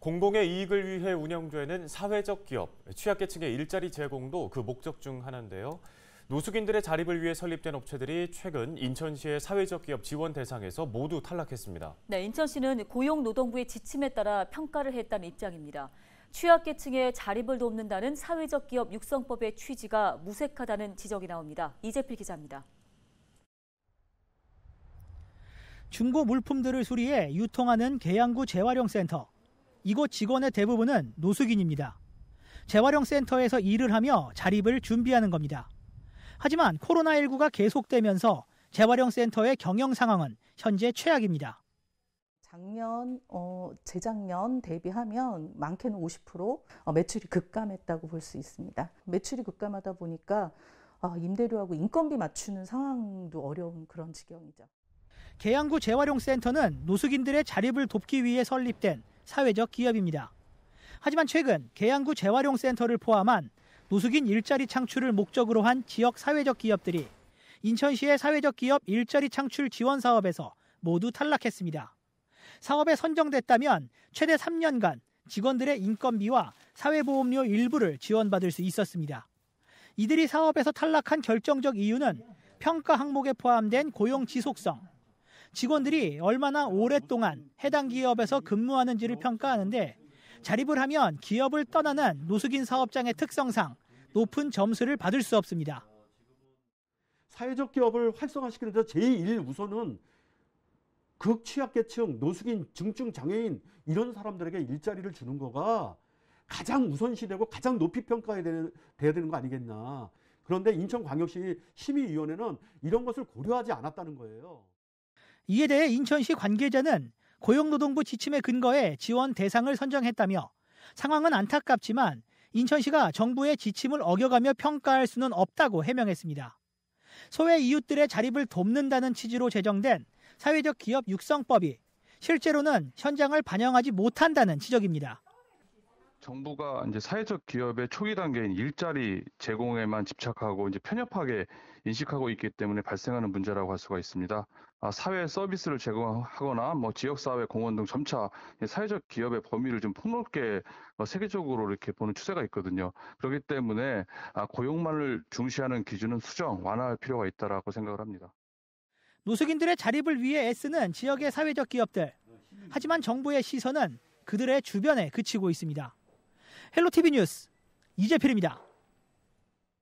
공공의 이익을 위해 운영되는 사회적 기업, 취약계층의 일자리 제공도 그 목적 중 하나인데요. 노숙인들의 자립을 위해 설립된 업체들이 최근 인천시의 사회적 기업 지원 대상에서 모두 탈락했습니다. 네, 인천시는 고용노동부의 지침에 따라 평가를 했다는 입장입니다. 취약계층의 자립을 돕는다는 사회적 기업 육성법의 취지가 무색하다는 지적이 나옵니다. 이재필 기자입니다. 중고 물품들을 수리해 유통하는 계양구 재활용센터. 이곳 직원의 대부분은 노숙인입니다. 재활용 센터에서 일을 하며 자립을 준비하는 겁니다. 하지만 코로나19가 계속되면서 재활용 센터의 경영 상황은 현재 최악입니다. 작년, 어, 재작년 대비하면 많게는 50% 어, 매출이 급감했다고 볼 수 있습니다. 매출이 급감하다 보니까 아, 임대료하고 인건비 맞추는 상황도 어려운 그런 지경이죠. 계양구 재활용센터는 노숙인들의 자립을 돕기 위해 설립된 사회적 기업입니다. 하지만 최근 계양구 재활용센터를 포함한 노숙인 일자리 창출을 목적으로 한 지역 사회적 기업들이 인천시의 사회적 기업 일자리 창출 지원 사업에서 모두 탈락했습니다. 사업에 선정됐다면 최대 3년간 직원들의 인건비와 사회보험료 일부를 지원받을 수 있었습니다. 이들이 사업에서 탈락한 결정적 이유는 평가 항목에 포함된 고용 지속성, 직원들이 얼마나 오랫동안 해당 기업에서 근무하는지를 평가하는데 자립을 하면 기업을 떠나는 노숙인 사업장의 특성상 높은 점수를 받을 수 없습니다. 사회적 기업을 활성화시키는 데 제1우선은 극취약계층, 노숙인, 중증 장애인 이런 사람들에게 일자리를 주는 거가 가장 우선시되고 가장 높이 평가해야 되는 거 아니겠나. 그런데 인천광역시 심의위원회는 이런 것을 고려하지 않았다는 거예요. 이에 대해 인천시 관계자는 고용노동부 지침에 근거해 지원 대상을 선정했다며 상황은 안타깝지만 인천시가 정부의 지침을 어겨가며 평가할 수는 없다고 해명했습니다. 소외 이웃들의 자립을 돕는다는 취지로 제정된 사회적 기업 육성법이 실제로는 현장을 반영하지 못한다는 지적입니다. 정부가 이제 사회적 기업의 초기 단계인 일자리 제공에만 집착하고 이제 편협하게 인식하고 있기 때문에 발생하는 문제라고 할 수가 있습니다. 아, 사회 서비스를 제공하거나 뭐 지역사회 공헌 등 점차 사회적 기업의 범위를 좀 폭넓게 어, 세계적으로 이렇게 보는 추세가 있거든요. 그렇기 때문에 아, 고용만을 중시하는 기준은 수정 완화할 필요가 있다라고 생각을 합니다. 노숙인들의 자립을 위해 애쓰는 지역의 사회적 기업들. 하지만 정부의 시선은 그들의 주변에 그치고 있습니다. 헬로 TV 뉴스 이재필입니다.